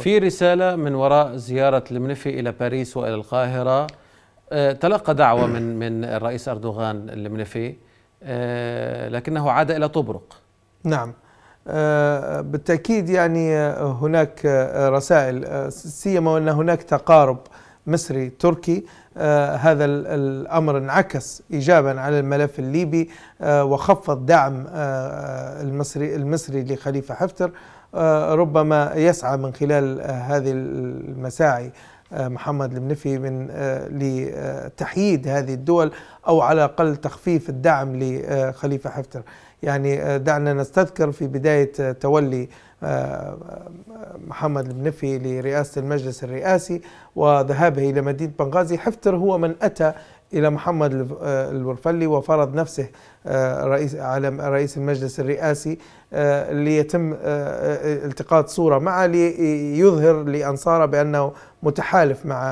في رسالة من وراء زيارة المنفي إلى باريس وإلى القاهرة آه، تلقى دعوة من من الرئيس أردوغان المنفي آه، لكنه عاد إلى طبرق نعم آه، بالتأكيد يعني هناك رسائل سيما أن هناك تقارب مصري تركي آه، هذا الأمر انعكس إيجابا على الملف الليبي آه، وخفض دعم آه، المصري, المصري لخليفة حفتر ربما يسعى من خلال هذه المساعي محمد المنفي من لتحييد هذه الدول أو على الأقل تخفيف الدعم لخليفة حفتر يعني دعنا نستذكر في بداية تولي محمد المنفي لرئاسة المجلس الرئاسي وذهابه إلى مدينة بنغازي حفتر هو من أتى إلى محمد الورفلي آه، وفرض نفسه آه، رئيس على رئيس المجلس الرئاسي آه، ليتم التقاط صورة معه ليظهر لأنصاره بأنه متحالف مع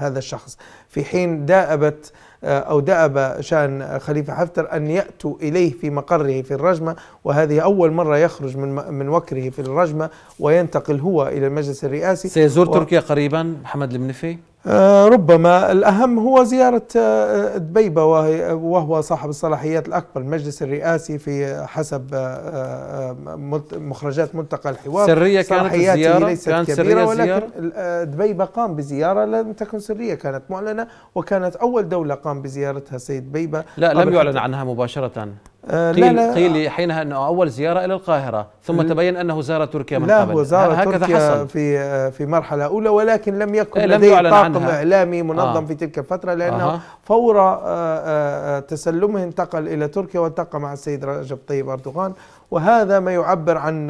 هذا الشخص في حين دأبت أو دأب شأن خليفة حفتر أن يأتوا إليه في مقره في الرجمة وهذه أول مرة يخرج من من وكره في الرجمة وينتقل هو إلى المجلس الرئاسي سيزور و... تركيا قريبا محمد المنفي آه، ربما الأهم هو زيارة آه، دبيبة وهو صاحب الصلاحيات الأكبر المجلس الرئاسي في حسب آه، مخرجات ملتقى الحوار سرية كانت الزيارة ليست كانت كبيرة سرية ولكن زيارة؟ دبيبة قام بزيارة لم تكن سرية كانت معلنة وكانت أول دولة قام بزيارتها السيد دبيبة لا لم يعلن عنها مباشرة آه، قيل, لا قيل آه. حينها أنه أول زيارة إلى القاهرة ثم تبين أنه زار تركيا من لا قبل لا هو زار تركيا في آه، في مرحلة أولى ولكن لم يكن إيه، لم لديه طاقم عنها. إعلامي منظم آه. في تلك الفترة لأنه آه. فور تسلمه انتقل إلى تركيا والتقى مع السيد رجب طيب أردوغان وهذا ما يعبر عن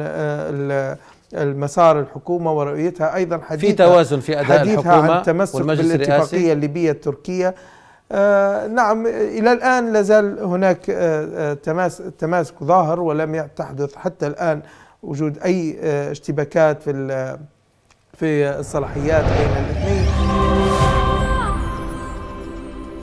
المسار الحكومة ورؤيتها أيضا حديثها في توازن في أداء الحكومة عن التمسك بالاتفاقية الليبية التركية آه، نعم إلى الآن لازال هناك آه، آه، تماس تماسك ظاهر ولم تحدث حتى الآن وجود أي اشتباكات في في الصلاحيات بين الاثنين